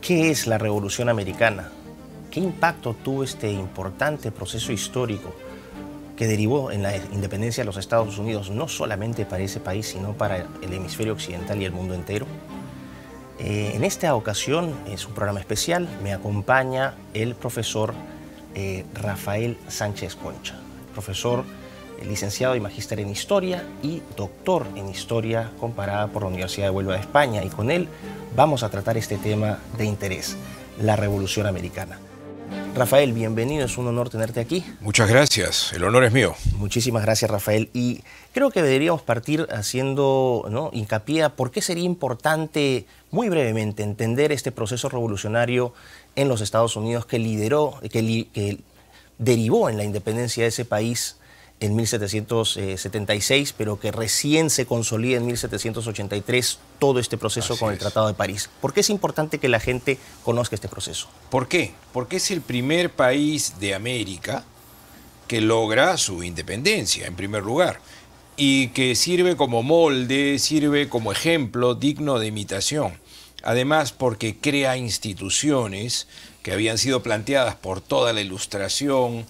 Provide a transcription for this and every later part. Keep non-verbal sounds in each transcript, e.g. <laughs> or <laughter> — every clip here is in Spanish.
¿Qué es la Revolución Americana? ¿Qué impacto tuvo este importante proceso histórico que derivó en la independencia de los Estados Unidos, no solamente para ese país, sino para el hemisferio occidental y el mundo entero? Eh, en esta ocasión, en su programa especial, me acompaña el profesor eh, Rafael Sánchez Concha, profesor licenciado y magíster en Historia y doctor en Historia comparada por la Universidad de Huelva de España. Y con él vamos a tratar este tema de interés, la Revolución Americana. Rafael, bienvenido, es un honor tenerte aquí. Muchas gracias, el honor es mío. Muchísimas gracias, Rafael. Y creo que deberíamos partir haciendo ¿no? hincapié a por qué sería importante, muy brevemente, entender este proceso revolucionario en los Estados Unidos que lideró, que derivó en la independencia de ese país en 1776, pero que recién se consolida en 1783 todo este proceso con el Tratado de París. ¿Por qué es importante que la gente conozca este proceso? ¿Por qué? Porque es el primer país de América que logra su independencia, en primer lugar, y que sirve como molde, sirve como ejemplo digno de imitación. Además, porque crea instituciones que habían sido planteadas por toda la Ilustración,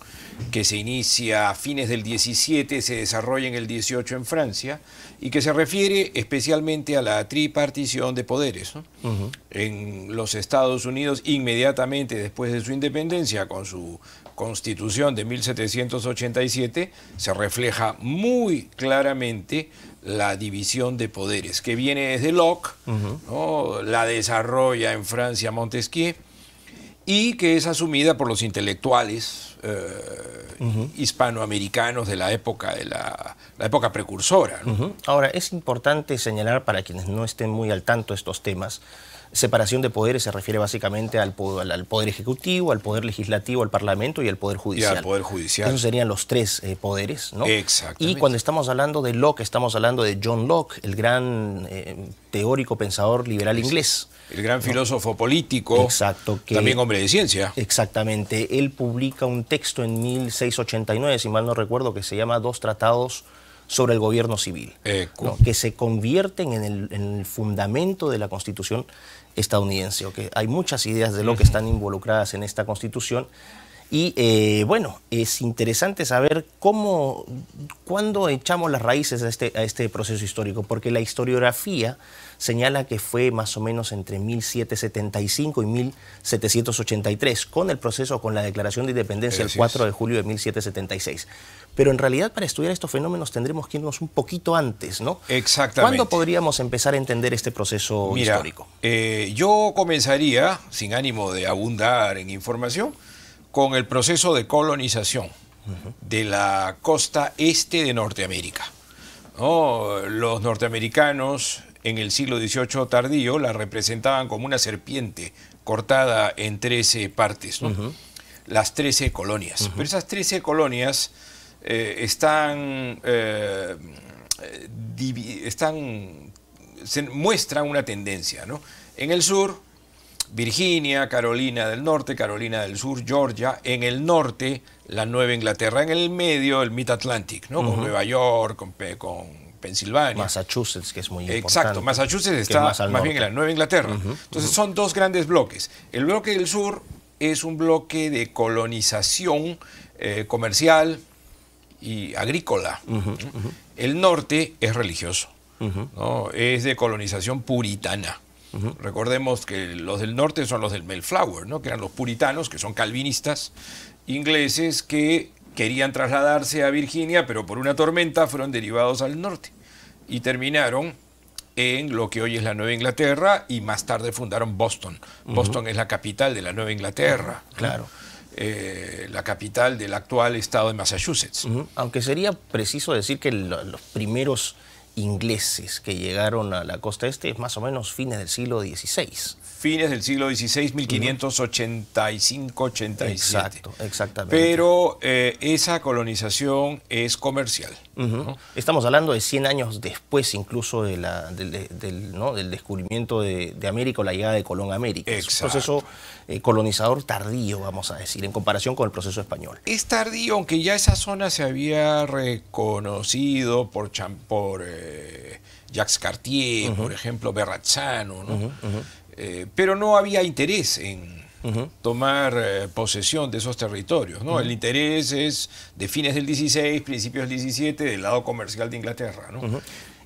que se inicia a fines del 17, se desarrolla en el 18 en Francia, y que se refiere especialmente a la tripartición de poderes. En los Estados Unidos, inmediatamente después de su independencia, con su constitución de 1787, se refleja muy claramente la división de poderes, que viene desde Locke, la desarrolla en Francia Montesquieu, y que es asumida por los intelectuales eh, hispanoamericanos de la época, de la, época precursora. Ahora, es importante señalar para quienes no estén muy al tanto de estos temas, separación de poderes se refiere básicamente al poder, al poder ejecutivo, al poder legislativo, al parlamento y al poder judicial. Y al poder judicial. Esos serían los tres eh, poderes, ¿no? Y cuando estamos hablando de Locke, estamos hablando de John Locke, el gran eh, teórico, pensador liberal inglés. El gran filósofo político. Exacto. también hombre de ciencia. Exactamente. Él publica un texto en 1689, si mal no recuerdo, que se llama Dos tratados sobre el gobierno civil, que se convierten en el, fundamento de la Constitución estadounidense. que Hay muchas ideas de lo que están involucradas en esta constitución y eh, bueno, es interesante saber cómo, cuándo echamos las raíces a este, a este proceso histórico, porque la historiografía señala que fue más o menos entre 1775 y 1783, con el proceso, con la declaración de independencia el 4 de julio de 1776. Pero en realidad para estudiar estos fenómenos tendremos que irnos un poquito antes, ¿no? Exactamente. ¿Cuándo podríamos empezar a entender este proceso histórico? Eh, yo comenzaría, sin ánimo de abundar en información, con el proceso de colonización de la costa este de Norteamérica. Los norteamericanos en el siglo XVIII tardío la representaban como una serpiente cortada en 13 partes, las 13 colonias. Pero esas 13 colonias eh, están, eh, están, muestran una tendencia. ¿no? En el sur Virginia, Carolina del Norte, Carolina del Sur, Georgia, en el norte la Nueva Inglaterra, en el medio el Mid Atlantic, ¿no? Con Nueva York, con, Pensilvania. Massachusetts, que es muy importante. Exacto, Massachusetts está más, bien en la Nueva Inglaterra. Entonces son dos grandes bloques. El bloque del sur es un bloque de colonización eh, comercial y agrícola. El norte es religioso, es de colonización puritana. Recordemos que los del norte son los del Melflower, ¿no? que eran los puritanos, que son calvinistas ingleses que querían trasladarse a Virginia, pero por una tormenta fueron derivados al norte y terminaron en lo que hoy es la Nueva Inglaterra y más tarde fundaron Boston. Boston es la capital de la Nueva Inglaterra, claro. Eh, la capital del actual estado de Massachusetts. Aunque sería preciso decir que los primeros ingleses que llegaron a la costa este, es más o menos fines del siglo XVI fines del siglo XVI, 1585-87. Exacto, exactamente. Pero eh, esa colonización es comercial. Estamos hablando de 100 años después incluso del, descubrimiento de, América o la llegada de Colón a América. Exacto. un proceso eh, colonizador tardío, vamos a decir, en comparación con el proceso español. Es tardío, aunque ya esa zona se había reconocido por, por eh, Jacques Cartier, por ejemplo, Berrazzano, ¿no? Eh, pero no había interés en tomar eh, posesión de esos territorios. ¿no? El interés es de fines del 16, principios del 17, del lado comercial de Inglaterra.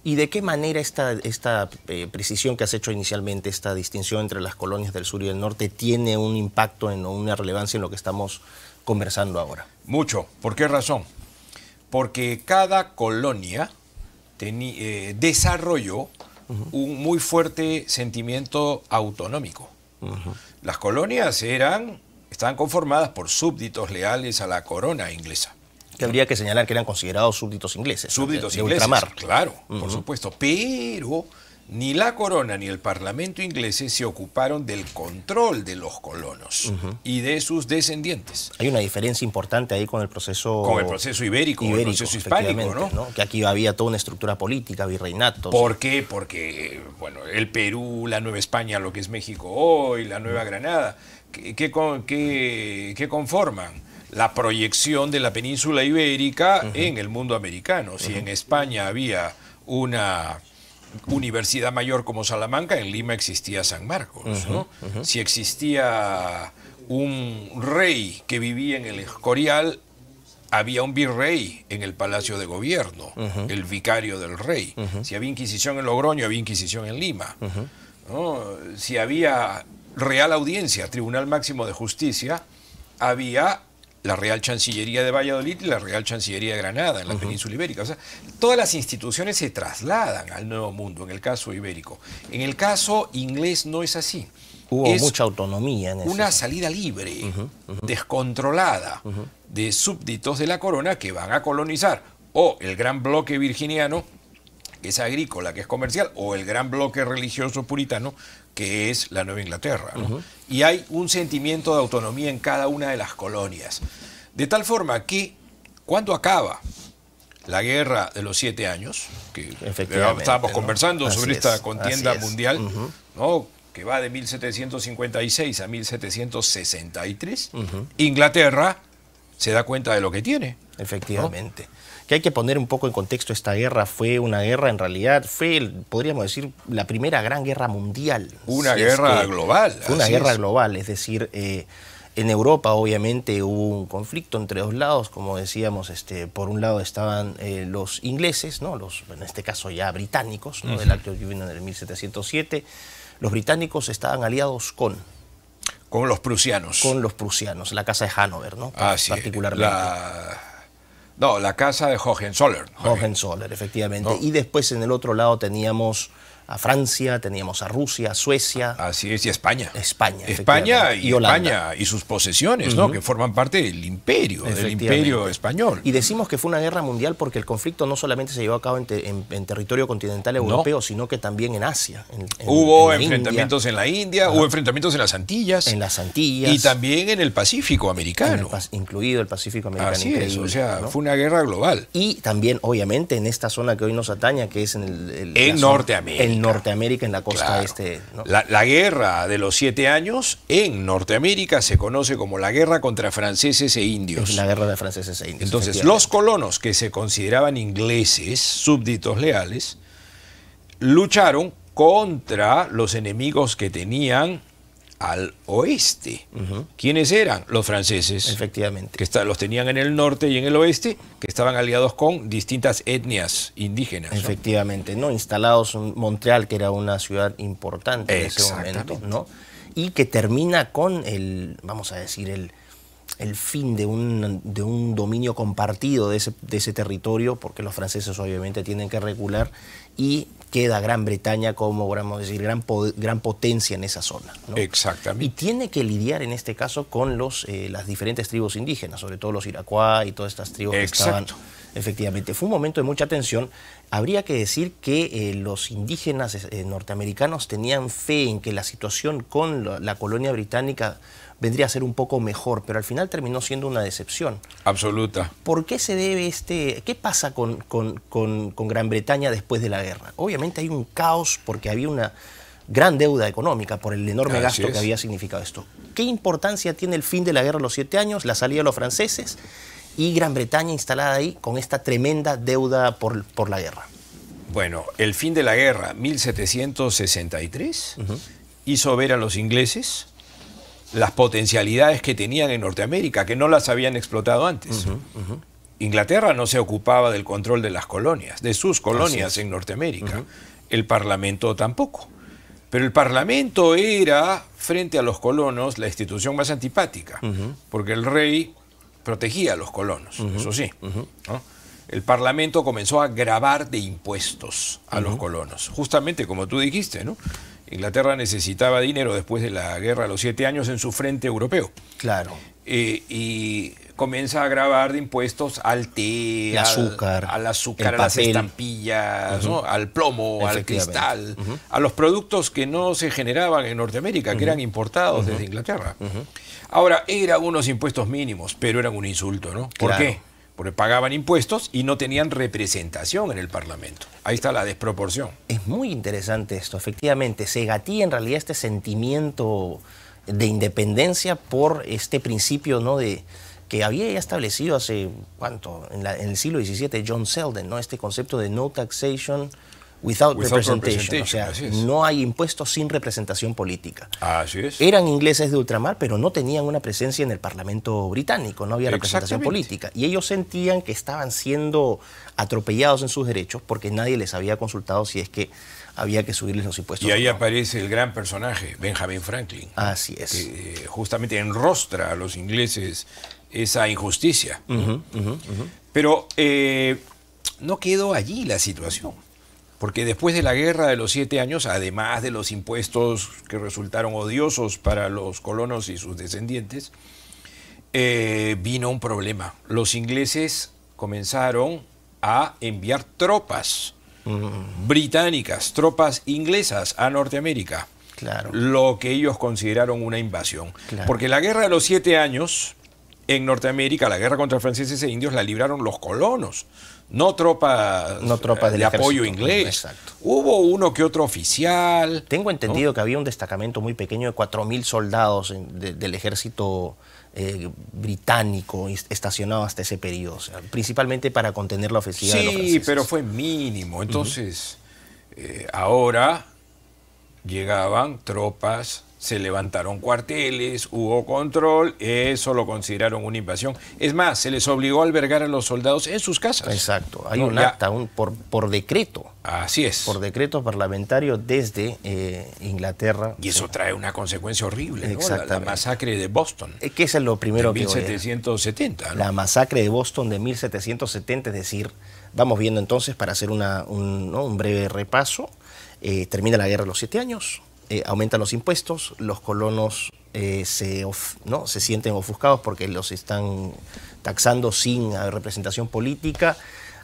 ¿Y de qué manera esta, esta eh, precisión que has hecho inicialmente, esta distinción entre las colonias del sur y del norte, tiene un impacto en, o una relevancia en lo que estamos conversando ahora? Mucho. ¿Por qué razón? Porque cada colonia desarrolló un muy fuerte sentimiento autonómico. Las colonias eran, estaban conformadas por súbditos leales a la corona inglesa. Que habría que señalar que eran considerados súbditos ingleses. Súbditos ingleses, claro, por supuesto. Pero ni la corona ni el parlamento ingleses se ocuparon del control de los colonos y de sus descendientes. Hay una diferencia importante ahí con el proceso... Con el proceso ibérico, ibérico el proceso hispánico, ¿no? Que aquí había toda una estructura política, virreinato. ¿Por qué? Porque, bueno, el Perú, la Nueva España, lo que es México hoy, la Nueva Granada, ¿qué, conforman? la proyección de la península ibérica en el mundo americano. Si en España había una universidad mayor como Salamanca, en Lima existía San Marcos. Si existía un rey que vivía en el Escorial, había un virrey en el Palacio de Gobierno, el vicario del rey. Si había Inquisición en Logroño, había Inquisición en Lima. Si había Real Audiencia, Tribunal Máximo de Justicia, había la Real Chancillería de Valladolid y la Real Chancillería de Granada, en la península ibérica. O sea, todas las instituciones se trasladan al Nuevo Mundo, en el caso ibérico. En el caso inglés no es así. Hubo mucha autonomía en Una salida libre, descontrolada, de súbditos de la corona que van a colonizar o el gran bloque virginiano, que es agrícola, que es comercial, o el gran bloque religioso puritano, que es la Nueva Inglaterra. Y hay un sentimiento de autonomía en cada una de las colonias. De tal forma que cuando acaba la guerra de los siete años, que estábamos conversando sobre esta contienda mundial, ¿no? que va de 1756 a 1763, Inglaterra se da cuenta de lo que tiene. Efectivamente que hay que poner un poco en contexto esta guerra. Fue una guerra, en realidad, fue, podríamos decir, la primera gran guerra mundial. Una guerra global. una guerra global, es decir, eh, en Europa obviamente hubo un conflicto entre dos lados, como decíamos, este, por un lado estaban eh, los ingleses, ¿no? los, en este caso ya británicos, ¿no? del Acto de en el 1707, los británicos estaban aliados con con los prusianos. Con los prusianos, la casa de Hanover, ¿no? Ah, particularmente. No, la casa de Hohenzollern. Hohenzollern, efectivamente. Y después en el otro lado teníamos a Francia, teníamos a Rusia, Suecia. Así es, y España. España. España y, Holanda España y sus posesiones, ¿no? Que forman parte del imperio, del imperio español. Y decimos que fue una guerra mundial porque el conflicto no solamente se llevó a cabo en, territorio continental europeo, sino que también en Asia. hubo enfrentamientos en la India, hubo enfrentamientos en las Antillas. En las Antillas. Y también en el Pacífico americano. incluido el Pacífico americano. o sea, fue una guerra global. Y también, obviamente, en esta zona que hoy nos ataña, que es en el... el en Norteamérica. Norteamérica, en la costa este. La, guerra de los siete años en Norteamérica se conoce como la guerra contra franceses e indios. la guerra de franceses e indios. Entonces, los colonos que se consideraban ingleses, súbditos leales, lucharon contra los enemigos que tenían al oeste. ¿Quiénes eran? Los franceses. Efectivamente. Que los tenían en el norte y en el oeste, que estaban aliados con distintas etnias indígenas. Efectivamente, ¿no? Instalados en Montreal, que era una ciudad importante en ese momento, ¿no? Y que termina con el, vamos a decir, el, el fin de un, de un dominio compartido de ese, de ese territorio, porque los franceses obviamente tienen que regular, y queda Gran Bretaña como, vamos a decir, gran, gran potencia en esa zona. Exactamente. Y tiene que lidiar en este caso con los, eh, las diferentes tribus indígenas, sobre todo los iracuá y todas estas tribus que estaban. Efectivamente, fue un momento de mucha tensión. Habría que decir que eh, los indígenas eh, norteamericanos tenían fe en que la situación con la colonia británica vendría a ser un poco mejor, pero al final terminó siendo una decepción. Absoluta. ¿Por qué se debe este, qué pasa con, Gran Bretaña después de la guerra? Obviamente hay un caos porque había una gran deuda económica por el enorme gasto que había significado esto. ¿Qué importancia tiene el fin de la guerra a los siete años, la salida de los franceses y Gran Bretaña instalada ahí con esta tremenda deuda por, por la guerra? Bueno, el fin de la guerra, 1763, hizo ver a los ingleses las potencialidades que tenían en Norteamérica, que no las habían explotado antes. Inglaterra no se ocupaba del control de las colonias, de sus colonias en Norteamérica. El Parlamento tampoco. Pero el Parlamento era, frente a los colonos, la institución más antipática, porque el rey protegía a los colonos, eso sí. El Parlamento comenzó a grabar de impuestos a los colonos, justamente como tú dijiste, ¿no? Inglaterra necesitaba dinero después de la guerra a los siete años en su frente europeo. Claro. Eh, y comienza a grabar de impuestos al té, al azúcar, al, azúcar, a las estampillas, al plomo, al cristal, a los productos que no se generaban en Norteamérica, que eran importados desde Inglaterra. Ahora, eran unos impuestos mínimos, pero eran un insulto, ¿no? ¿Por qué? porque pagaban impuestos y no tenían representación en el Parlamento. Ahí está la desproporción. Es muy interesante esto, efectivamente. Se gatía en realidad este sentimiento de independencia por este principio ¿no? de, que había ya establecido hace, ¿cuánto? En, el siglo XVII John Selden, ¿no? este concepto de no taxation without, no hay impuestos sin representación política. Así es. Eran ingleses de ultramar, pero no tenían una presencia en el Parlamento británico, no había representación política. Y ellos sentían que estaban siendo atropellados en sus derechos porque nadie les había consultado si es que había que subirles los impuestos. Y ahí aparece el gran personaje, Benjamin Franklin. Así es. Que eh, justamente enrostra a los ingleses esa injusticia. Pero eh, no quedó allí la situación. Porque después de la guerra de los siete años, además de los impuestos que resultaron odiosos para los colonos y sus descendientes, eh, vino un problema. Los ingleses comenzaron a enviar tropas mm. británicas, tropas inglesas a Norteamérica. Claro. Lo que ellos consideraron una invasión. Porque la guerra de los siete años en Norteamérica, la guerra contra franceses e indios la libraron los colonos, no tropas, no tropas eh, de apoyo inglés. Hubo uno que otro oficial. Tengo entendido que había un destacamento muy pequeño de 4.000 soldados del ejército eh, británico estacionado hasta ese periodo, principalmente para contener la ofensiva de los franceses. pero fue mínimo. Entonces, eh, ahora llegaban tropas se levantaron cuarteles, hubo control, eso lo consideraron una invasión. Es más, se les obligó a albergar a los soldados en sus casas. Exacto, hay un acta un, por, por, decreto. Así es. Por decreto parlamentario desde eh, Inglaterra. Y eso trae una consecuencia horrible, ¿no? la, masacre de Boston. Es que es lo primero 1770, 1770. La masacre de Boston de 1770, es decir, vamos viendo entonces para hacer una, un, breve repaso, eh, termina la guerra de los siete años, eh, aumentan los impuestos, los colonos eh, se, ¿no? se sienten ofuscados porque los están taxando sin representación política.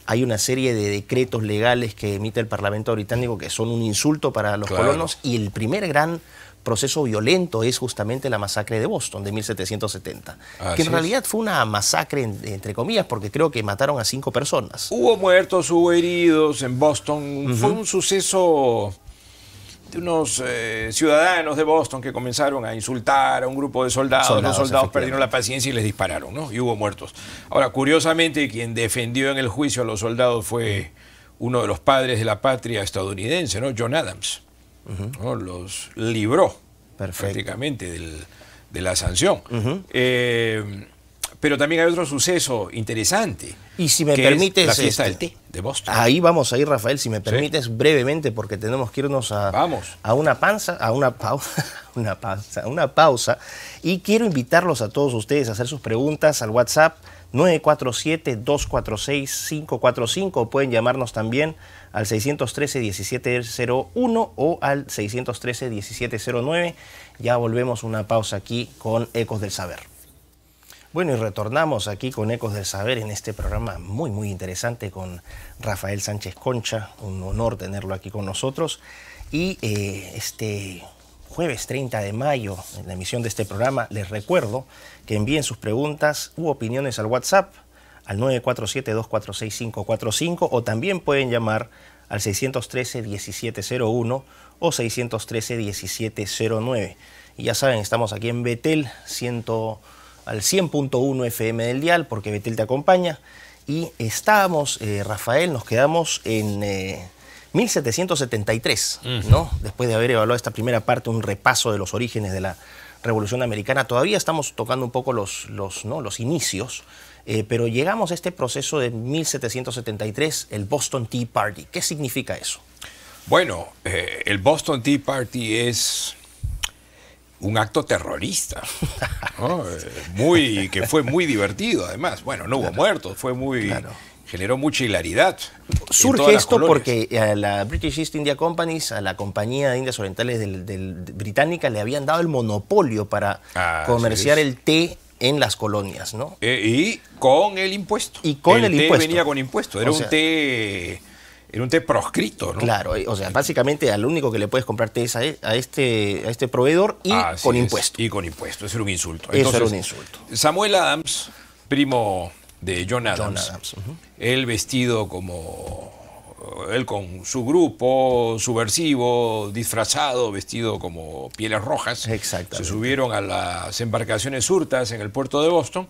Hay una serie de decretos legales que emite el Parlamento británico que son un insulto para los colonos y el primer gran proceso violento es justamente la masacre de Boston de 1770, que en realidad fue una masacre entre comillas porque creo que mataron a cinco personas. Hubo muertos, hubo heridos en Boston, fue un suceso de unos eh, ciudadanos de Boston que comenzaron a insultar a un grupo de soldados. Los soldados perdieron la paciencia y les dispararon, ¿no? Y hubo muertos. Ahora, curiosamente, quien defendió en el juicio a los soldados fue uno de los padres de la patria estadounidense, ¿no? John Adams. Los libró perfectamente prácticamente de la sanción. Pero también hay otro suceso interesante. Y si me permites. La este, de Boston. Ahí vamos a ir, Rafael, si me permites, brevemente, porque tenemos que irnos a, una panza, a una pausa, <laughs> una pausa, una pausa. Y quiero invitarlos a todos ustedes a hacer sus preguntas al WhatsApp 947-246-545. Pueden llamarnos también al 613-1701 o al 613-1709. Ya volvemos una pausa aquí con Ecos del Saber. Bueno, y retornamos aquí con Ecos del Saber en este programa muy, muy interesante con Rafael Sánchez Concha. Un honor tenerlo aquí con nosotros. Y eh, este jueves 30 de mayo, en la emisión de este programa, les recuerdo que envíen sus preguntas u opiniones al WhatsApp al 947-246-545 o también pueden llamar al 613-1701 o 613-1709. Y ya saben, estamos aquí en Betel, 100 al 100.1 FM del dial, porque Betel te acompaña. Y estábamos, eh, Rafael, nos quedamos en 1773, eh, ¿no? Después de haber evaluado esta primera parte, un repaso de los orígenes de la Revolución Americana. Todavía estamos tocando un poco los, los, ¿no? los inicios, eh, pero llegamos a este proceso de 1773, el Boston Tea Party. ¿Qué significa eso? Bueno, el Boston Tea Party es un acto terrorista, <laughs> eh, muy, que fue muy divertido además. Bueno, no hubo muertos, fue muy... Generó mucha hilaridad. Surge esto porque a la British East India Company, a la compañía de Indias Orientales británica, le habían dado el monopolio para ah, comerciar el té en las colonias, ¿no? Eh, y con el impuesto. Y con el, el té impuesto. venía con impuesto, era un té era un té proscrito, ¿no? Claro, o sea, básicamente al único que le puedes comprarte té es e, a, este, a este proveedor y con impuesto. Y con impuesto, eso era un insulto. Eso era un insulto. Samuel Adams, primo de John Adams, él vestido como él con su grupo subversivo, disfrazado, vestido como pieles rojas, se subieron a las embarcaciones hurtas en el puerto de Boston,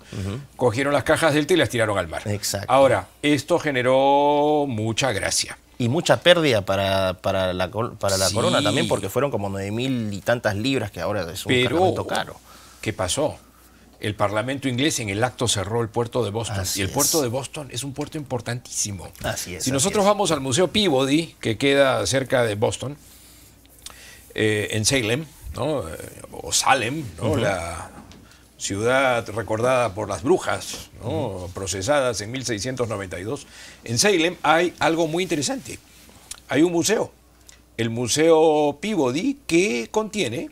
cogieron las cajas del té y las tiraron al mar. Exacto. Ahora, esto generó mucha gracia. Y mucha pérdida para, la, corona también, porque fueron como nueve mil y tantas libras, que ahora es un Pero, caro. ¿Qué pasó? el Parlamento inglés en el acto cerró el puerto de Boston. y el puerto de Boston es un puerto importantísimo. Así es. Si nosotros vamos al Museo Peabody, que queda cerca de Boston, eh, en Salem, eh, o Salem, la ciudad recordada por las brujas, procesadas en 1692, en Salem hay algo muy interesante. Hay un museo, el Museo Peabody, que contiene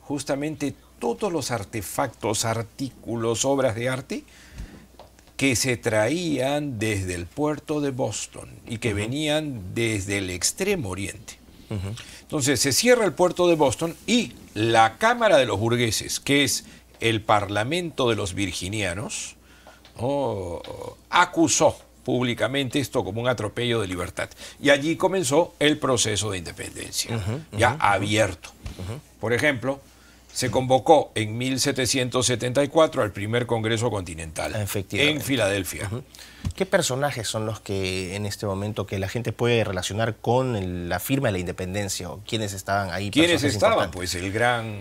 justamente todos los artefactos, artículos, obras de arte que se traían desde el puerto de Boston y que venían desde el extremo oriente. Entonces se cierra el puerto de Boston y la Cámara de los Burgueses, que es el Parlamento de los Virginianos, acusó públicamente esto como un atropello de libertad. Y allí comenzó el proceso de independencia, ya abierto. Por ejemplo, se convocó en 1774 al primer Congreso Continental en Filadelfia. ¿Qué personajes son los que en este momento que la gente puede relacionar con la firma de la independencia? ¿Quiénes estaban ahí? ¿Quiénes estaban? Pues el gran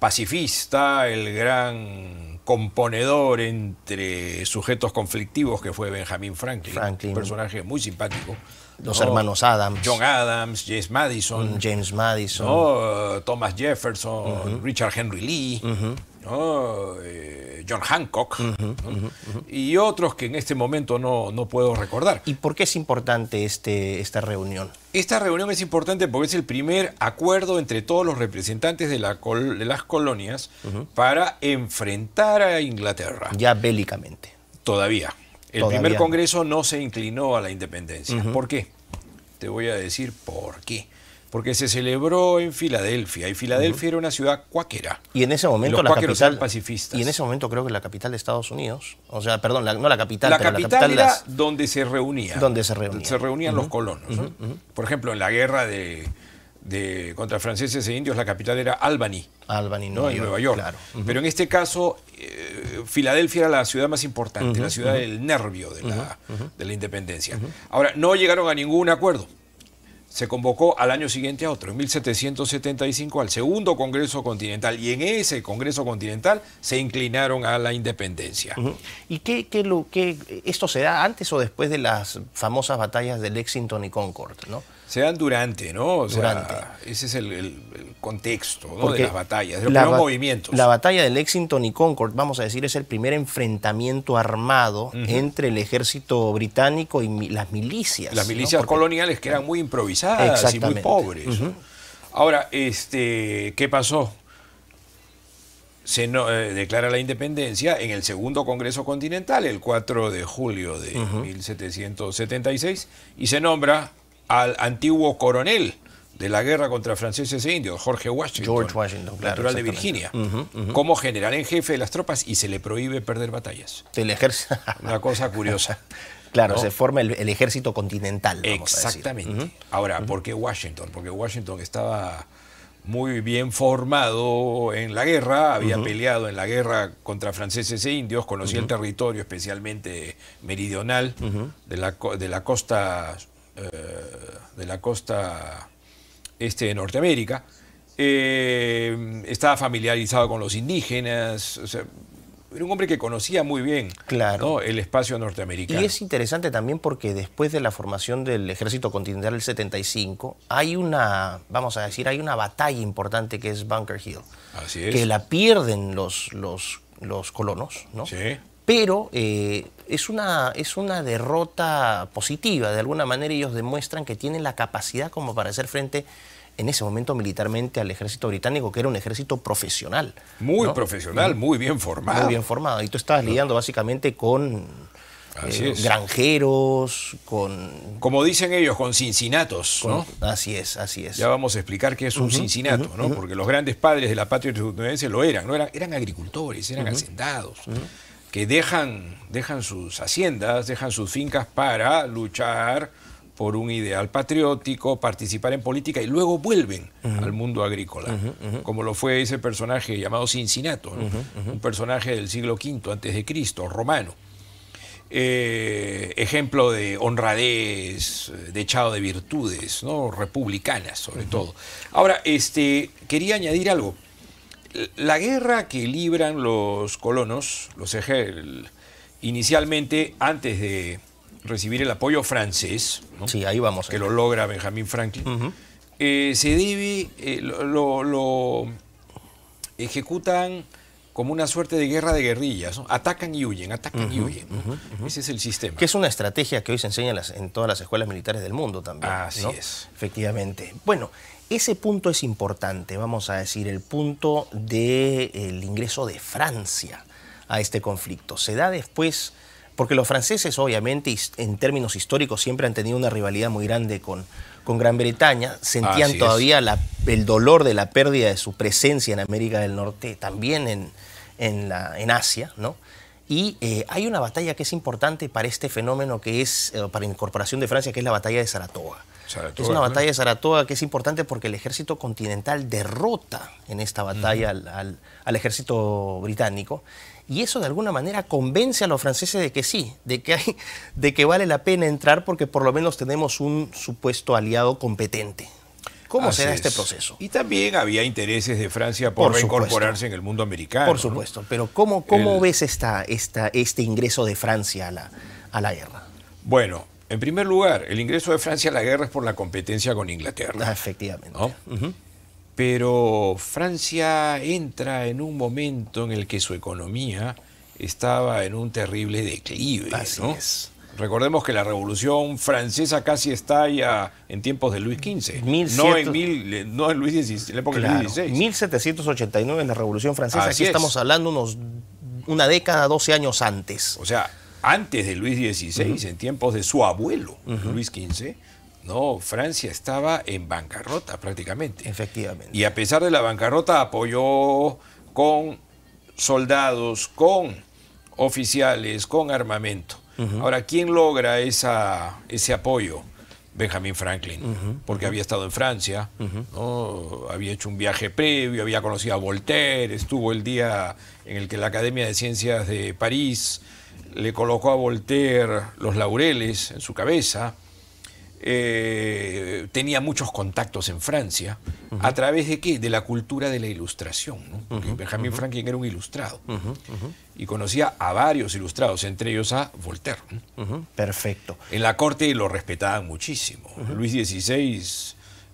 pacifista, el gran componedor entre sujetos conflictivos que fue Benjamin Franklin. un personaje muy simpático los hermanos Adams. John Adams, James Madison. Mm, James Madison. Thomas Jefferson, Richard Henry Lee. Eh, John Hancock y otros que en este momento no, puedo recordar. ¿Y por qué es importante este, esta reunión? Esta reunión es importante porque es el primer acuerdo entre todos los representantes de, de las colonias para enfrentar a Inglaterra. Ya bélicamente. Todavía. El primer Congreso no se inclinó a la independencia. ¿Por qué? Te voy a decir por qué. Porque se celebró en Filadelfia y Filadelfia era una ciudad cuáquera. Y en ese momento la capital Y en ese momento creo que la capital de Estados Unidos, o sea, perdón, no la capital, la capital, la capital era donde se reunía. Donde se Se reunían los colonos. Por ejemplo, en la guerra de contra franceses e indios la capital era Albany. Albany, Nueva, ¿no? York, Nueva York. Pero en este caso, eh, Filadelfia era la ciudad más importante, la ciudad del nervio de la, de la independencia. Ahora, no llegaron a ningún acuerdo. Se convocó al año siguiente a otro, en 1775, al segundo Congreso Continental. Y en ese Congreso Continental se inclinaron a la independencia. ¿Y qué, qué, lo, qué, esto se da antes o después de las famosas batallas de Lexington y Concord? ¿no? Se dan durante, ¿no? durante. ese es el contexto de las batallas, de los la, movimientos. La batalla de Lexington y Concord, vamos a decir, es el primer enfrentamiento armado entre el ejército británico y las milicias. Las milicias coloniales que eran muy improvisadas y muy pobres. Ahora, este, ¿qué pasó? Se eh, declara la independencia en el segundo Congreso Continental, el 4 de julio de 1776, y se nombra al antiguo coronel de la guerra contra franceses e indios, Jorge Washington, George Washington natural de Virginia, como general en jefe de las tropas y se le prohíbe perder batallas. El ejército. <laughs> Una cosa curiosa. Claro, se forma el, ejército continental. Exactamente. Ahora, ¿por qué Washington? Porque Washington estaba muy bien formado en la guerra, había peleado en la guerra contra franceses e indios, conocía el territorio especialmente meridional de, la, de la costa eh, de la costa este, de Norteamérica. Eh, estaba familiarizado con los indígenas, era un hombre que conocía muy bien claro. el espacio norteamericano. Y es interesante también porque después de la formación del Ejército Continental del 75, hay una, vamos a decir, hay una batalla importante que es Bunker Hill. Así Que la pierden los, los, los colonos, ¿no? Sí. Pero eh, es, una, es una derrota positiva. De alguna manera ellos demuestran que tienen la capacidad como para hacer frente en ese momento militarmente al ejército británico, que era un ejército profesional. Muy profesional, muy bien formado. Muy bien formado. Y tú estabas lidiando básicamente con eh, granjeros, con... Como dicen ellos, con cincinatos, ¿no? así es, así es. Ya vamos a explicar qué es un cincinato, ¿no? Porque los grandes padres de la patria estadounidense lo eran, ¿no? Eran, eran agricultores, eran hacendados, que dejan, dejan sus haciendas, dejan sus fincas para luchar por un ideal patriótico, participar en política y luego vuelven al mundo agrícola, como lo fue ese personaje llamado Cincinnato, un personaje del siglo V antes de Cristo, romano. Eh, ejemplo de honradez, de echado de virtudes, ¿no? republicanas sobre todo. Ahora, este, quería añadir algo. La guerra que libran los colonos, los ejércitos, inicialmente antes de recibir el apoyo francés, sí, ahí vamos, que eh. lo logra Benjamin Franklin, eh, se debe, eh, lo, ejecutan como una suerte de guerra de guerrillas, atacan y huyen, atacan y huyen. Ese es el sistema. Que es una estrategia que hoy se enseña en, todas las escuelas militares del mundo también. Así es. Efectivamente. Bueno, ese punto es importante, vamos a decir, el punto del el ingreso de Francia a este conflicto. Se da después porque los franceses, obviamente, en términos históricos, siempre han tenido una rivalidad muy grande con, con Gran Bretaña. Sentían todavía el dolor de la pérdida de su presencia en América del Norte, también en, en, la, en Asia, ¿no? Y eh, hay una batalla que es importante para este fenómeno que es, eh, para la incorporación de Francia, que es la batalla de Saratoga. es una batalla de Saratoga que es importante porque el ejército continental derrota en esta batalla al, al ejército británico y eso de alguna manera convence a los franceses de que sí, de que, <laughs> de que vale la pena entrar porque por lo menos tenemos un supuesto aliado competente. ¿Cómo será este proceso? Y también había intereses de Francia por, reincorporarse en el mundo americano. Por supuesto, pero ¿cómo, cómo ves este ingreso de Francia a la, a la guerra? Bueno, en primer lugar, el ingreso de Francia a la guerra es por la competencia con Inglaterra. efectivamente pero Francia entra en un momento en el que su economía estaba en un terrible declive. Recordemos que la Revolución Francesa casi estalla en tiempos de Luis XV, no, en Luis XVI, en la época de Luis XVI. 1789 en la Revolución Francesa, aquí estamos hablando unos, una década, 12 años antes. O sea, antes de Luis XVI, en tiempos de su abuelo, Luis XV, no, Francia estaba en bancarrota prácticamente. Efectivamente. Y a pesar de la bancarrota apoyó con soldados, con oficiales, con armamento. Ahora, ¿quién logra ese apoyo? Benjamin Franklin, porque había estado en Francia, había hecho un viaje previo, había conocido a Voltaire, estuvo el día en el que la Academia de Ciencias de París le colocó a Voltaire los laureles en su cabeza, eh, tenía muchos contactos en Francia, a través de qué? De la cultura de la ilustración. Benjamin Franklin era un ilustrado y conocía a varios ilustrados, entre ellos a Voltaire. Perfecto. En la corte lo respetaban muchísimo. Luis XVI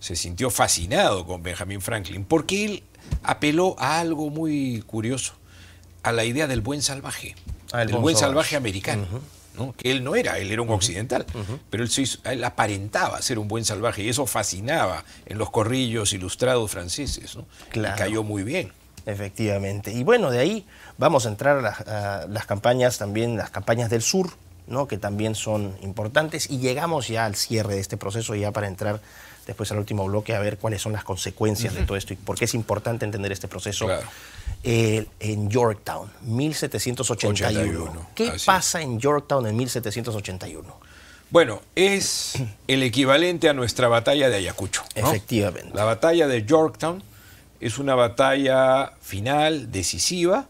se sintió fascinado con Benjamin Franklin porque él apeló a algo muy curioso, a la idea del buen salvaje, el ah, del buen salvaje americano que él no era, él era un occidental, pero él, aparentaba ser un buen salvaje y eso fascinaba en los corrillos ilustrados franceses. ¿no? Y cayó muy bien. Efectivamente. Y bueno, de ahí vamos a entrar a las, campañas también, las campañas del sur, ¿no? que también son importantes. Y llegamos ya al cierre de este proceso, ya para entrar después al último bloque a ver cuáles son las consecuencias de todo esto y por qué es importante entender este proceso. Claro en Yorktown, 1781. ¿Qué pasa en Yorktown en 1781? Bueno, es el equivalente a nuestra batalla de Ayacucho. Efectivamente. La batalla de Yorktown es una batalla final, decisiva.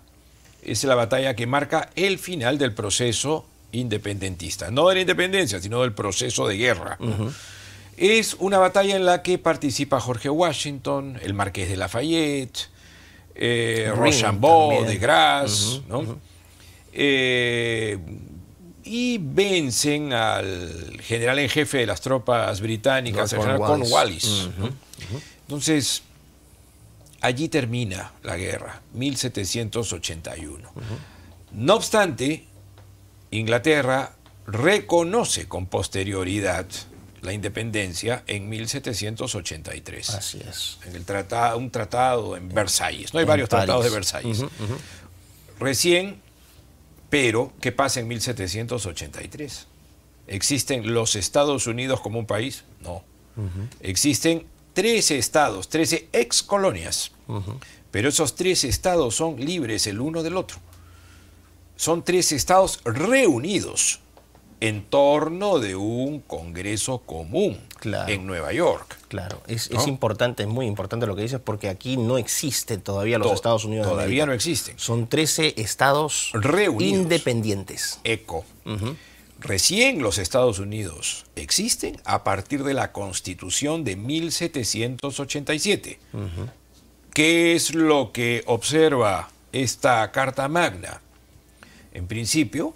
Es la batalla que marca el final del proceso independentista. No de la independencia, sino del proceso de guerra. Es una batalla en la que participa Jorge Washington, el marqués de Lafayette, Rochambeau, de Gras, ¿no? Eh, y vencen al general en jefe de las tropas británicas, el general Cornwallis. Entonces, allí termina la guerra, 1781. No obstante, Inglaterra reconoce con posterioridad la independencia en 1783. Así es. En el tratado, un tratado en Versalles. No hay varios tratados de Versalles. Recién, pero, ¿qué pasa en 1783? ¿Existen los Estados Unidos como un país? No. Existen 13 estados, 13 ex colonias. Pero esos 13 estados son libres el uno del otro. Son 13 estados reunidos en torno de un Congreso común en Nueva York. Claro, es, importante, es muy importante lo que dices, porque aquí no existen todavía los Estados Unidos. Todavía no existen. Son 13 estados independientes. ECO. Recién los Estados Unidos existen a partir de la Constitución de 1787. ¿Qué es lo que observa esta Carta Magna? En principio,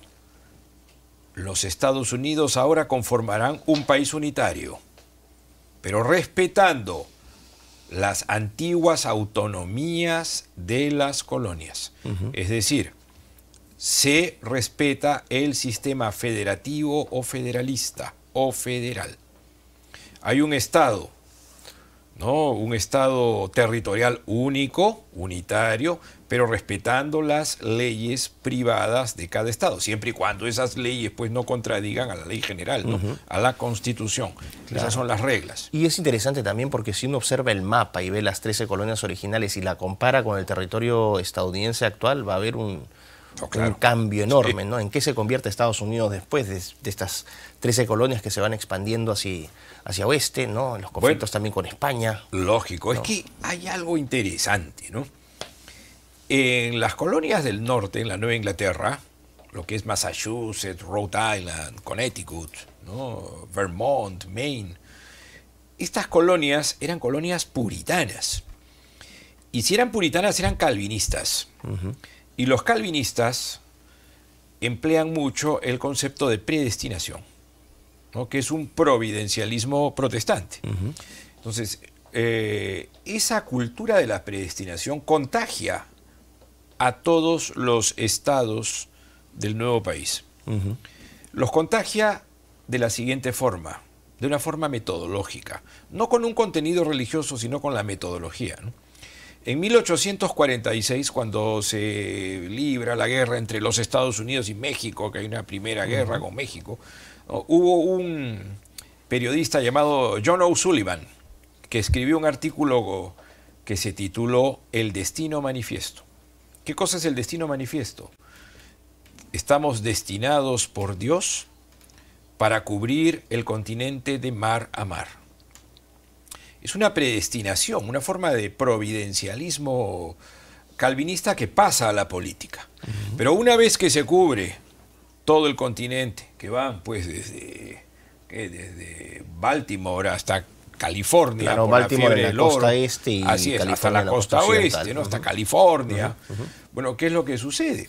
los Estados Unidos ahora conformarán un país unitario, pero respetando las antiguas autonomías de las colonias. Es decir, se respeta el sistema federativo o federalista o federal. Hay un Estado, ¿no? un Estado territorial único, unitario, pero respetando las leyes privadas de cada estado, siempre y cuando esas leyes pues no contradigan a la ley general, ¿no? a la constitución. Esas son las reglas. Y es interesante también porque si uno observa el mapa y ve las 13 colonias originales y la compara con el territorio estadounidense actual, va a haber un, cambio enorme, eh, ¿no? ¿En qué se convierte Estados Unidos después de, estas 13 colonias que se van expandiendo hacia, hacia oeste, ¿no? Los conflictos también con España. Lógico, es que hay algo interesante, ¿no? En las colonias del norte, en la Nueva Inglaterra, lo que es Massachusetts, Rhode Island, Connecticut, Vermont, Maine, estas colonias eran colonias puritanas. Y si eran puritanas, eran calvinistas. Y los calvinistas emplean mucho el concepto de predestinación, que es un providencialismo protestante. Entonces, eh, esa cultura de la predestinación contagia a todos los estados del nuevo país. Los contagia de la siguiente forma, de una forma metodológica, no con un contenido religioso, sino con la metodología. En 1846, cuando se libra la guerra entre los Estados Unidos y México, que hay una primera guerra con México, hubo un periodista llamado John O'Sullivan, que escribió un artículo que se tituló El Destino Manifiesto. ¿Qué cosa es el destino manifiesto? Estamos destinados por Dios para cubrir el continente de mar a mar. Es una predestinación, una forma de providencialismo calvinista que pasa a la política. Pero una vez que se cubre todo el continente, que van pues desde, desde Baltimore hasta California, por la Costa este y Así es, hasta la, costa, oeste, hasta California. Bueno, ¿qué es lo que sucede?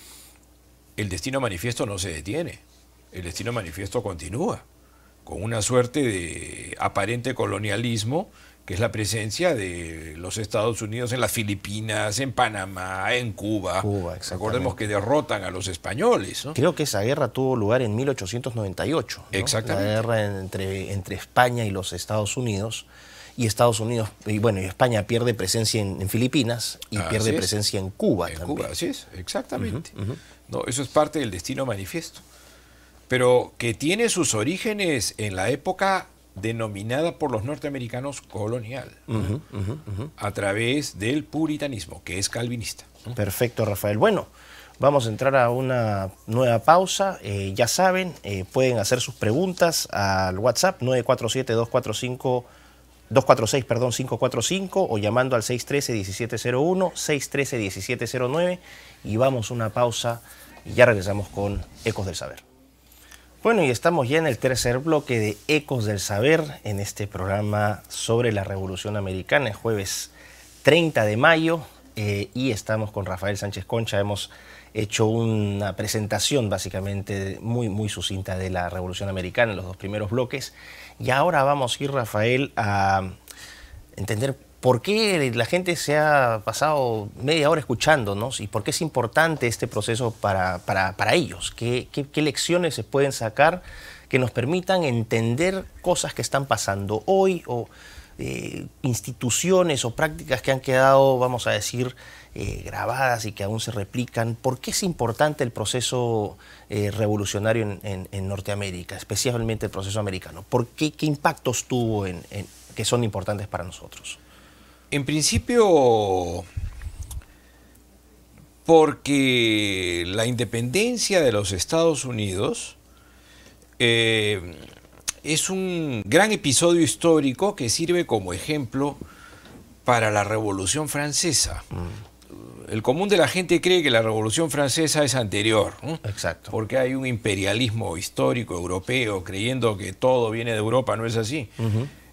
El destino manifiesto no se detiene, el destino manifiesto continúa, con una suerte de aparente colonialismo que es la presencia de los Estados Unidos en las Filipinas, en Panamá, en Cuba. Cuba que derrotan a los españoles. Creo que esa guerra tuvo lugar en 1898. Exactamente. La guerra entre, entre España y los Estados Unidos. Y Estados Unidos, y bueno, y España pierde presencia en, Filipinas y pierde presencia en Cuba en también. Cuba, así es, exactamente. No, eso es parte del destino manifiesto. Pero que tiene sus orígenes en la época denominada por los norteamericanos colonial, a través del puritanismo, que es calvinista. Perfecto, Rafael. Bueno, vamos a entrar a una nueva pausa. Eh, ya saben, eh, pueden hacer sus preguntas al WhatsApp 947 246, perdón, 545 o llamando al 613-1701, 613-1709 y vamos a una pausa y ya regresamos con Ecos del Saber. Bueno, y estamos ya en el tercer bloque de Ecos del Saber en este programa sobre la Revolución Americana, el jueves 30 de mayo, eh, y estamos con Rafael Sánchez Concha. Hemos hecho una presentación básicamente muy, muy sucinta de la Revolución Americana en los dos primeros bloques, y ahora vamos a ir, Rafael, a entender ¿Por qué la gente se ha pasado media hora escuchándonos y por qué es importante este proceso para, ellos? ¿Qué, lecciones se pueden sacar que nos permitan entender cosas que están pasando hoy o eh, instituciones o prácticas que han quedado, vamos a decir, eh, grabadas y que aún se replican? ¿Por qué es importante el proceso eh, revolucionario en, Norteamérica, especialmente el proceso americano? ¿Por qué, qué impactos tuvo que son importantes para nosotros? En principio, porque la independencia de los Estados Unidos eh, es un gran episodio histórico que sirve como ejemplo para la Revolución Francesa. Mm. El común de la gente cree que la Revolución Francesa es anterior, Exacto. porque hay un imperialismo histórico europeo creyendo que todo viene de Europa, no es así.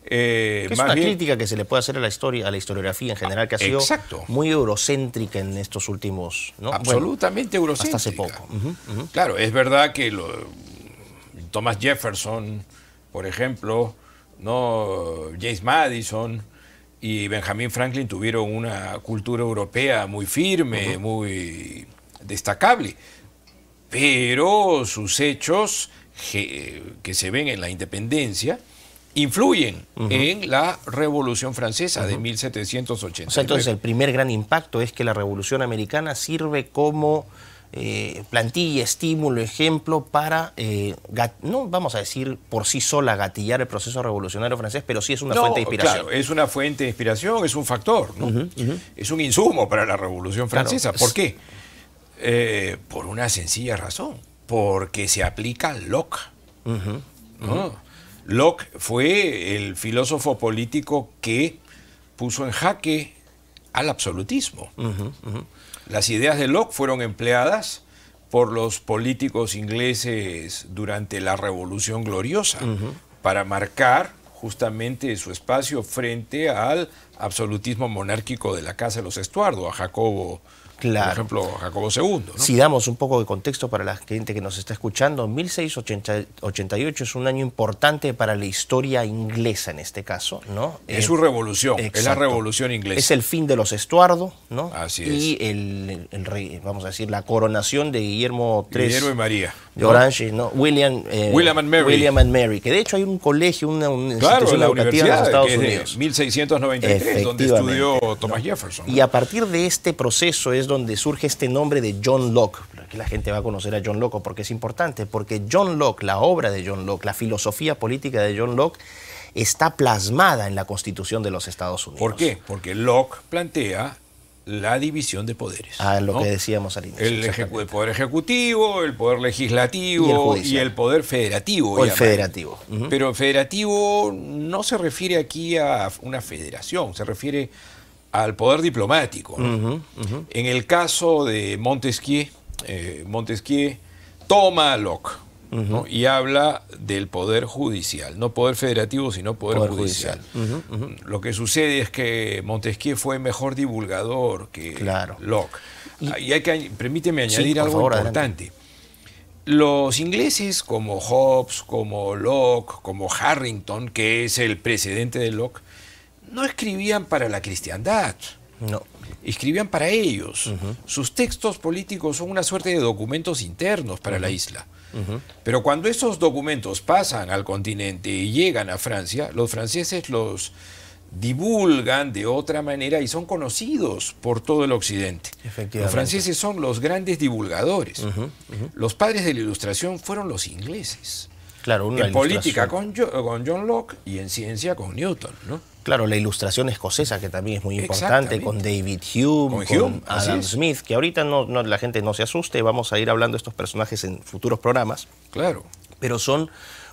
Eh, es una crítica que se le puede hacer a la historia, a la historiografía en general, que ha sido muy eurocéntrica en estos últimos. ¿no? Absolutamente eurocéntrica. Hasta hace poco. Claro, es verdad que Thomas Jefferson, por ejemplo, no James Madison y Benjamin Franklin tuvieron una cultura europea muy firme, muy destacable. Pero sus hechos que se ven en la independencia influyen en la Revolución Francesa de 1780. O sea, entonces el primer gran impacto es que la Revolución Americana sirve como eh, plantilla, estímulo, ejemplo para, eh, no vamos a decir por sí sola gatillar el proceso revolucionario francés, pero sí es una fuente de inspiración. Claro, es una fuente de inspiración, es un factor, es un insumo para la Revolución Francesa. ¿Por qué? Eh, por una sencilla razón, porque se aplica loca. ¿no? Locke fue el filósofo político que puso en jaque al absolutismo. Las ideas de Locke fueron empleadas por los políticos ingleses durante la Revolución Gloriosa para marcar justamente su espacio frente al absolutismo monárquico de la Casa de los Estuardo, a Jacobo por ejemplo, Jacobo II. Si damos un poco de contexto para la gente que nos está escuchando, 1688 es un año importante para la historia inglesa en este caso, ¿no? Es su eh, revolución, es la revolución inglesa. Es el fin de los Estuardo, ¿no? Y el, vamos a decir, la coronación de Guillermo III. Guillermo y María. ¿no? Eh, William, and Mary. Que de hecho hay un colegio, una, institución la educativa de los Estados Unidos. 1693, donde estudió Thomas Jefferson. Y a partir de este proceso es donde surge este nombre de John Locke. Que la gente va a conocer a John Locke porque es importante, porque John Locke, la obra de John Locke, la filosofía política de John Locke, está plasmada en la Constitución de los Estados Unidos. ¿Por qué? Porque Locke plantea la división de poderes. Ah, lo que decíamos al inicio. El, poder ejecutivo, el poder legislativo y el, poder federativo. el federativo. Pero federativo no se refiere aquí a una federación, se refiere al poder diplomático. En el caso de Montesquieu, eh, Montesquieu toma a Locke y habla del poder judicial, no poder federativo, sino poder, judicial. Lo que sucede es que Montesquieu fue mejor divulgador que Locke. Y, hay que, permíteme añadir algo importante. Los ingleses como Hobbes, como Locke, como Harrington, que es el precedente de Locke, no escribían para la cristiandad. No. Escribían para ellos. Sus textos políticos son una suerte de documentos internos para la isla. Pero cuando esos documentos pasan al continente y llegan a Francia, los franceses los divulgan de otra manera y son conocidos por todo el occidente. Los franceses son los grandes divulgadores. Los padres de la ilustración fueron los ingleses. Claro, en política con, con John Locke y en ciencia con Newton. Claro, la ilustración escocesa, que también es muy importante, con David Hume, con, Adam Smith, que ahorita no, no, la gente no se asuste, vamos a ir hablando de estos personajes en futuros programas. Claro. Pero son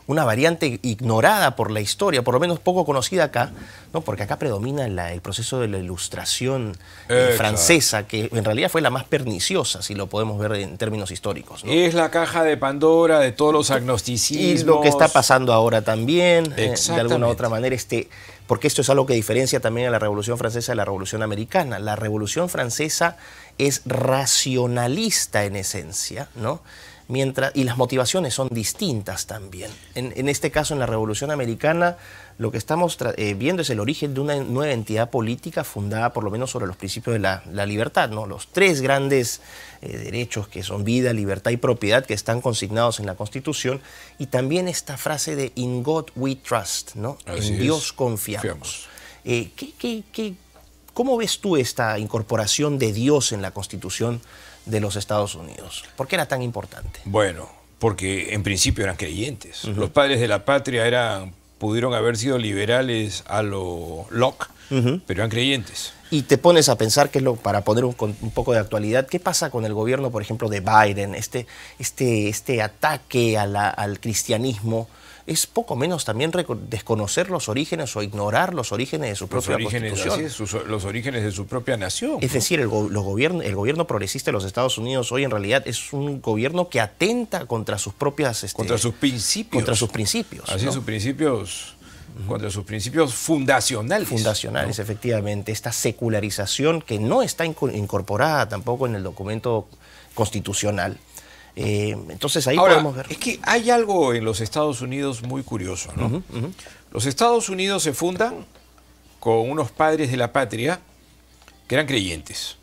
una variante ignorada por la historia, por lo menos poco conocida acá, ¿no? porque acá predomina el proceso de la ilustración eh, francesa, que en realidad fue la más perniciosa, si lo podemos ver en términos históricos. Es la caja de Pandora de todos los agnosticismos. Y lo que está pasando ahora también, eh, de alguna u otra manera, este, porque esto es algo que diferencia también a la Revolución Francesa de la Revolución Americana. La Revolución Francesa es racionalista en esencia, ¿no? mientras, y las motivaciones son distintas también. En, este caso, en la Revolución Americana, lo que estamos eh, viendo es el origen de una nueva entidad política fundada por lo menos sobre los principios de la, libertad, ¿no? los tres grandes eh, derechos que son vida, libertad y propiedad que están consignados en la Constitución, y también esta frase de In God we trust, ¿no? en Dios confiamos. Eh, ¿qué, qué, qué, cómo ves tú esta incorporación de Dios en la Constitución? de los Estados Unidos. ¿Por qué era tan importante? Bueno, porque en principio eran creyentes. Los padres de la patria eran, pudieron haber sido liberales a lo Locke, pero eran creyentes. Y te pones a pensar que lo, para poner un, poco de actualidad, ¿qué pasa con el gobierno, por ejemplo, de Biden? Este, este, este ataque al cristianismo es poco menos también desconocer los orígenes o ignorar los orígenes de su propia constitución. los orígenes de su propia nación. Es decir, el, gobierno, el gobierno progresista de los Estados Unidos hoy en realidad es un gobierno que atenta contra sus propias... Este, contra sus principios. Contra sus principios. Así sus principios contra sus principios fundacionales. Fundacionales, efectivamente. Esta secularización que no está incorporada tampoco en el documento constitucional. Eh, entonces ahí podemos ver. Es que hay algo en los Estados Unidos muy curioso, ¿no? Los Estados Unidos se fundan con unos padres de la patria que eran creyentes,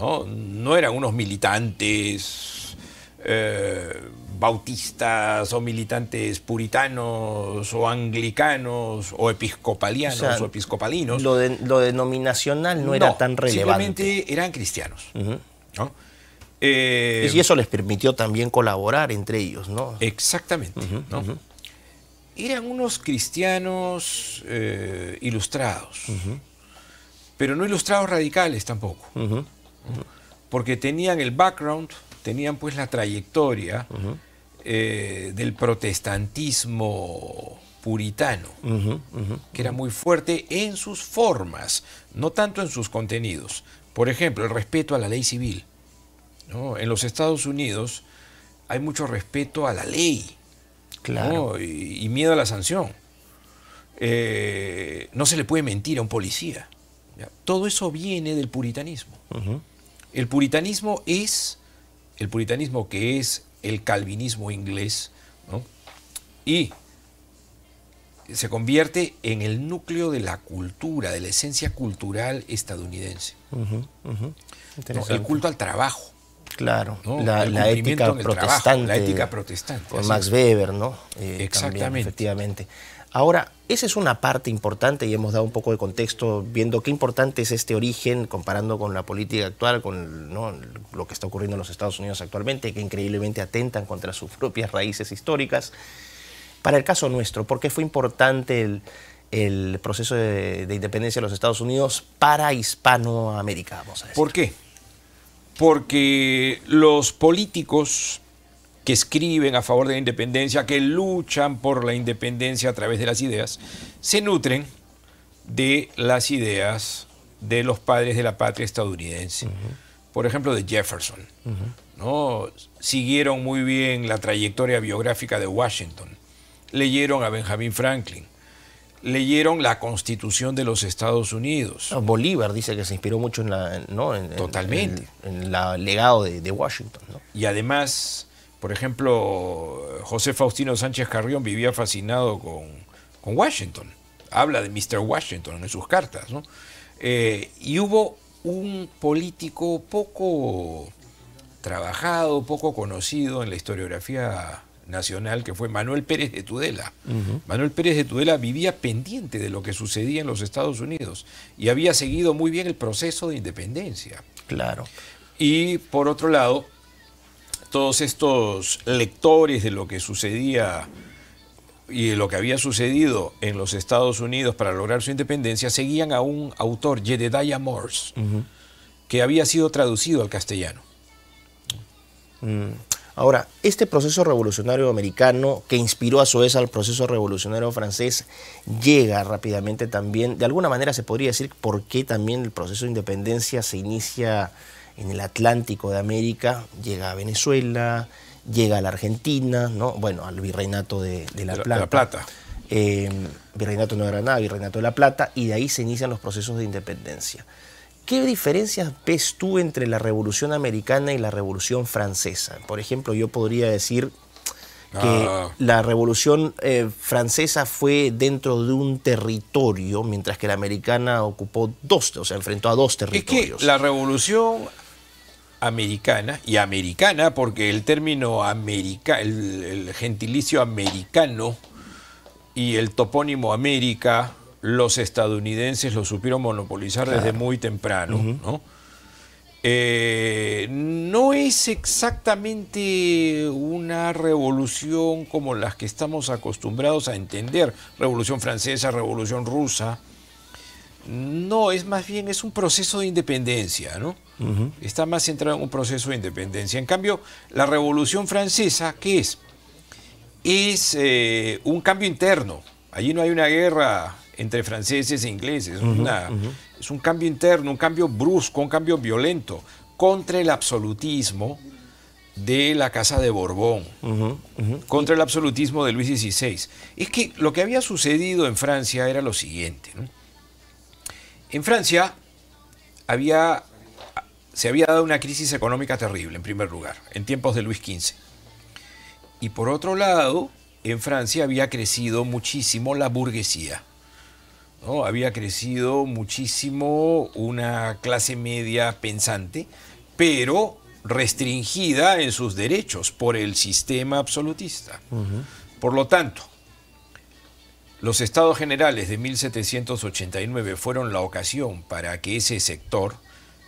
¿no? No eran unos militantes. Eh, bautistas o militantes puritanos o anglicanos o episcopalianos o, episcopalinos. Lo, denominacional no, era tan relevante. Simplemente eran cristianos. ¿no? Eh, y eso les permitió también colaborar entre ellos, ¿no? Exactamente. Eran unos cristianos eh, ilustrados, pero no ilustrados radicales tampoco, porque tenían el background, tenían pues la trayectoria eh, del protestantismo puritano, que era muy fuerte en sus formas, no tanto en sus contenidos. Por ejemplo, el respeto a la ley civil. En los Estados Unidos hay mucho respeto a la ley claro. y, miedo a la sanción. Eh, no se le puede mentir a un policía. Todo eso viene del puritanismo. El puritanismo es el puritanismo que es el calvinismo inglés, y se convierte en el núcleo de la cultura, de la esencia cultural estadounidense. el culto al trabajo, Claro, la, ética protestante. la, ética protestante. Con Max Weber, ¿no? Eh, Exactamente. efectivamente. Ahora, esa es una parte importante y hemos dado un poco de contexto viendo qué importante es este origen comparando con la política actual, con lo que está ocurriendo en los Estados Unidos actualmente, que increíblemente atentan contra sus propias raíces históricas. Para el caso nuestro, ¿por qué fue importante el, proceso de, independencia de los Estados Unidos para Hispanoamérica? Vamos a ¿Por qué? porque los políticos que escriben a favor de la independencia, que luchan por la independencia a través de las ideas, se nutren de las ideas de los padres de la patria estadounidense, por ejemplo de Jefferson. ¿no? Siguieron muy bien la trayectoria biográfica de Washington, leyeron a Benjamin Franklin, leyeron la Constitución de los Estados Unidos. Bolívar dice que se inspiró mucho en la, Totalmente. En, el legado de, Washington. Y además, por ejemplo, José Faustino Sánchez Carrión vivía fascinado con, Washington. Habla de Mr. Washington en sus cartas. Eh, y hubo un político poco trabajado, poco conocido en la historiografía nacional, que fue Manuel Pérez de Tudela. Manuel Pérez de Tudela vivía pendiente de lo que sucedía en los Estados Unidos y había seguido muy bien el proceso de independencia. Claro. Y por otro lado, todos estos lectores de lo que sucedía y de lo que había sucedido en los Estados Unidos para lograr su independencia seguían a un autor, Jedediah Morse, que había sido traducido al castellano. Mm. Ahora, este proceso revolucionario americano que inspiró a su vez al proceso revolucionario francés llega rápidamente también, de alguna manera se podría decir por qué también el proceso de independencia se inicia en el Atlántico de América, llega a Venezuela, llega a la Argentina, ¿no? bueno, al virreinato de, la, Plata. Eh, virreinato de era Granada, Virreinato de la Plata, y de ahí se inician los procesos de independencia. ¿Qué diferencias ves tú entre la Revolución Americana y la Revolución Francesa? Por ejemplo, yo podría decir que ah. la Revolución eh, Francesa fue dentro de un territorio, mientras que la americana ocupó dos, o sea, enfrentó a dos territorios. Es que la Revolución americana y americana, porque el término americano, el gentilicio americano y el topónimo América los estadounidenses lo supieron monopolizar desde muy temprano, eh, ¿no? es exactamente una revolución como las que estamos acostumbrados a entender, revolución francesa, revolución rusa. No, es más bien, es un proceso de independencia, ¿no? Está más centrado en un proceso de independencia. En cambio, la revolución francesa, ¿qué es? Es eh, un cambio interno. Allí no hay una guerra entre franceses e ingleses. Es un cambio interno, un cambio brusco, un cambio violento contra el absolutismo de la Casa de Borbón, contra el absolutismo de Luis XVI. Es que lo que había sucedido en Francia era lo siguiente. En Francia se había dado una crisis económica terrible, en primer lugar, en tiempos de Luis XV. Y por otro lado, en Francia había crecido muchísimo la burguesía. Había crecido muchísimo una clase media pensante, pero restringida en sus derechos por el sistema absolutista. Por lo tanto, los estados generales de 1789 fueron la ocasión para que ese sector,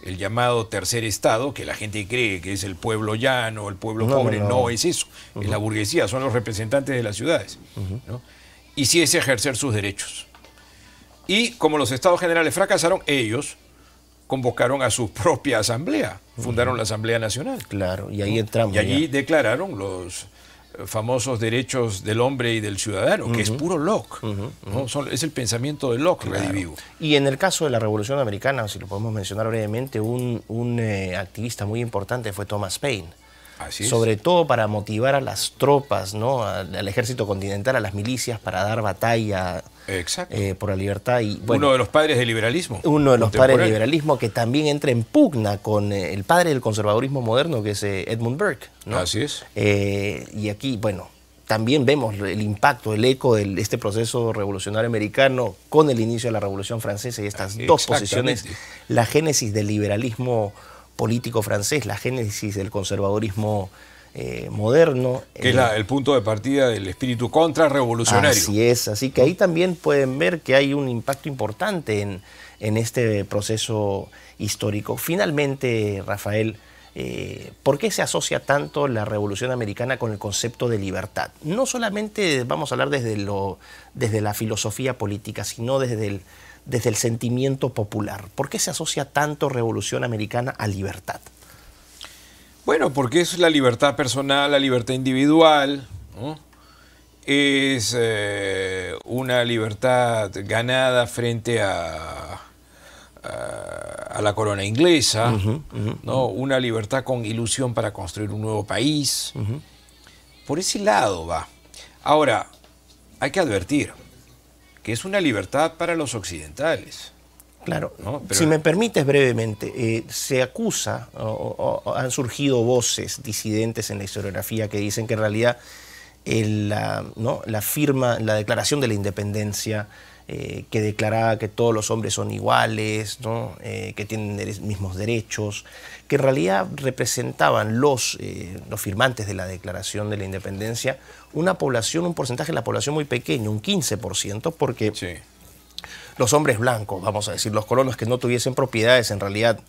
el llamado tercer estado, que la gente cree que es el pueblo llano, el pueblo pobre, no, es eso, es la burguesía, son los representantes de las ciudades, Hiciese y si ejercer sus derechos. Y como los estados generales fracasaron, ellos convocaron a su propia asamblea, fundaron la Asamblea Nacional. Claro, y ahí entramos. Y allí declararon los eh, famosos derechos del hombre y del ciudadano, que es puro Locke, ¿no? es el pensamiento de Locke redivivo. Y en el caso de la Revolución Americana, si lo podemos mencionar brevemente, un, un eh, activista muy importante fue Thomas Paine sobre todo para motivar a las tropas, ¿no? Al, ejército continental, a las milicias, para dar batalla eh, por la libertad. Y, bueno, uno de los padres del liberalismo. Uno de los padres del liberalismo que también entra en pugna con eh, el padre del conservadurismo moderno, que es eh, Edmund Burke. ¿no? Así es. y aquí, bueno, también vemos el impacto, el eco de este proceso revolucionario americano con el inicio de la Revolución Francesa y estas dos posiciones, la génesis del liberalismo político francés, la génesis del conservadurismo eh, moderno. Que es eh, el punto de partida del espíritu contrarrevolucionario. Así es, así que ahí también pueden ver que hay un impacto importante en, en este proceso histórico. Finalmente, Rafael, eh, ¿por qué se asocia tanto la Revolución Americana con el concepto de libertad? No solamente vamos a hablar desde, lo, desde la filosofía política, sino desde el desde el sentimiento popular? ¿Por qué se asocia tanto Revolución Americana a libertad? Bueno, porque es la libertad personal, la libertad individual, es eh, una libertad ganada frente a, la corona inglesa, ¿no? una libertad con ilusión para construir un nuevo país. Por ese lado va. Ahora, hay que advertir, que es una libertad para los occidentales. Claro, si me permites brevemente, eh, se acusa o, han surgido voces disidentes en la historiografía que dicen que en realidad eh, la firma, la declaración de la independencia eh, que declaraba que todos los hombres son iguales, eh, que tienen mismos derechos, que en realidad representaban eh, los, firmantes de la Declaración de la Independencia una población, un porcentaje de la población muy pequeño, un 15%, porque los hombres blancos, vamos a decir, los colonos que no tuviesen propiedades en realidad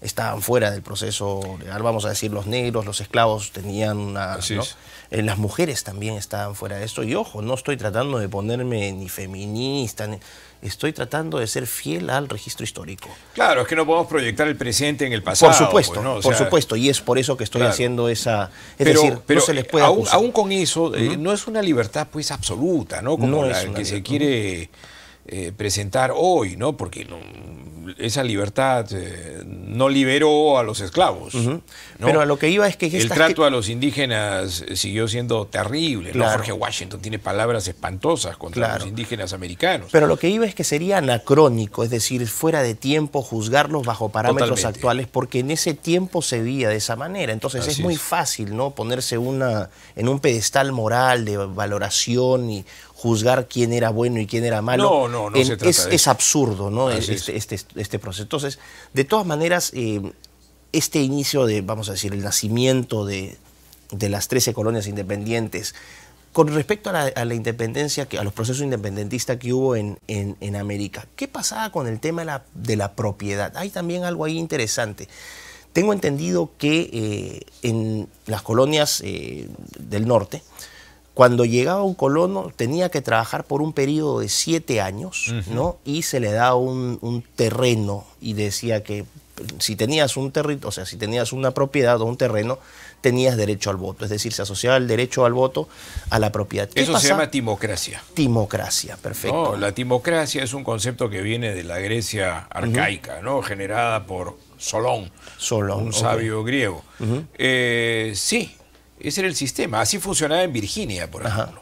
estaban fuera del proceso legal, vamos a decir, los negros, los esclavos tenían una... Eh, las mujeres también estaban fuera de esto. Y ojo, no estoy tratando de ponerme ni feminista, estoy tratando de ser fiel al registro histórico. Claro, es que no podemos proyectar el presente en el pasado. Pues, por supuesto, por supuesto, y es por eso que estoy haciendo esa... Es decir, no se les eh, puede aún, con eso, eh, no es una libertad pues absoluta, ¿no? Como la que se quiere... presentar hoy, ¿no? Porque no, esa libertad eh, no liberó a los esclavos. Pero a lo que iba es que... El trato a los indígenas eh, siguió siendo terrible. ¿no? Jorge Washington tiene palabras espantosas contra los indígenas americanos. Pero lo que iba es que sería anacrónico, es decir, fuera de tiempo juzgarlos bajo parámetros actuales, porque en ese tiempo se veía de esa manera. Entonces es muy fácil ¿no? ponerse una, en un pedestal moral de valoración y juzgar quién era bueno y quién era malo. No, no, no. es, absurdo, ¿no? Este, este, este, proceso. Entonces, de todas maneras, eh, este inicio de, vamos a decir, el nacimiento de, las 13 colonias independientes, con respecto a la, independencia, a los procesos independentistas que hubo en, América, ¿qué pasaba con el tema de la, propiedad? Hay también algo ahí interesante. Tengo entendido que eh, en las colonias eh, del norte, cuando llegaba un colono tenía que trabajar por un periodo de siete años, ¿no? Y se le daba un, terreno y decía que si tenías un territorio, o sea, si tenías una propiedad o un terreno, tenías derecho al voto. Es decir, se asociaba el derecho al voto a la propiedad. Eso se llama timocracia. Timocracia, perfecto. No, la timocracia es un concepto que viene de la Grecia arcaica, ¿no? Generada por Solón, Solón un sabio griego. Eh, sí, ese era el sistema. Así funcionaba en Virginia, por ejemplo.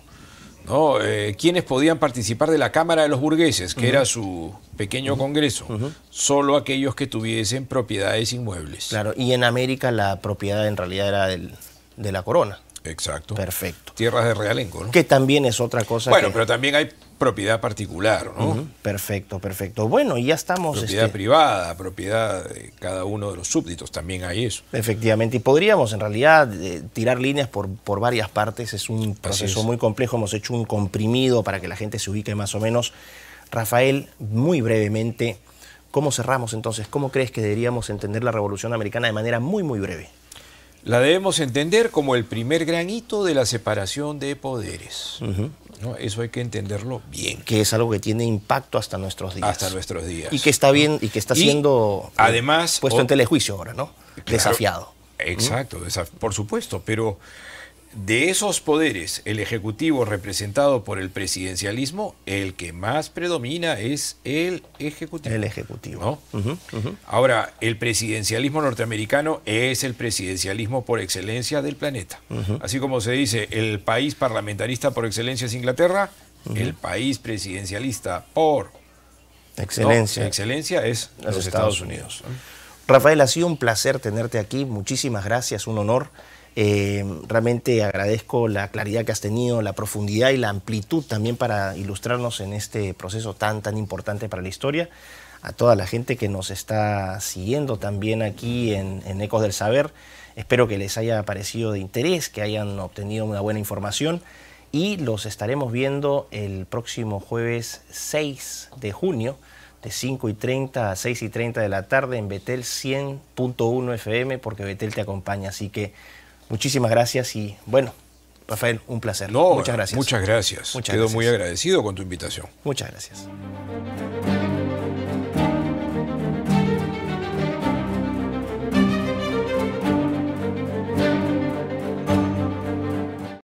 ¿no? Eh, quienes podían participar de la Cámara de los Burgueses, que era su pequeño congreso, solo aquellos que tuviesen propiedades inmuebles. Claro, y en América la propiedad en realidad era del, de la corona. Exacto. Perfecto. Tierras de realengo, ¿no? Que también es otra cosa. Bueno, pero también hay propiedad particular, ¿no? Perfecto, perfecto. Bueno, y ya estamos... Propiedad este, privada, propiedad de cada uno de los súbditos, también hay eso. Efectivamente, y podríamos en realidad eh, tirar líneas por, por varias partes, es un proceso muy complejo, hemos hecho un comprimido para que la gente se ubique más o menos. Rafael, muy brevemente, ¿cómo cerramos entonces? ¿Cómo crees que deberíamos entender la Revolución Americana de manera muy, muy breve? la debemos entender como el primer gran hito de la separación de poderes. ¿no? Eso hay que entenderlo bien. Que es algo que tiene impacto hasta nuestros días. Hasta nuestros días. Y que está bien, y que está siendo además, puesto en telejuicio ahora, ¿no? Desafiado. Exacto, por supuesto, pero de esos poderes, el Ejecutivo representado por el presidencialismo, el que más predomina es el Ejecutivo. El Ejecutivo. Ahora, el presidencialismo norteamericano es el presidencialismo por excelencia del planeta. Así como se dice, el país parlamentarista por excelencia es Inglaterra, el país presidencialista por excelencia, es los, Estados, Unidos. Rafael, ha sido un placer tenerte aquí. Muchísimas gracias, un honor. Eh, realmente agradezco la claridad que has tenido, la profundidad y la amplitud también para ilustrarnos en este proceso tan, tan importante para la historia. A toda la gente que nos está siguiendo también aquí en, Ecos del Saber, espero que les haya parecido de interés, que hayan obtenido una buena información y los estaremos viendo el próximo jueves 6 de junio de 5 y 30 a 6 y 30 de la tarde en Betel 100.1 FM porque Betel te acompaña. Así que Muchísimas gracias y bueno, Rafael, un placer. muchas gracias. Muchas gracias. Quedo muy agradecido con tu invitación. Muchas gracias.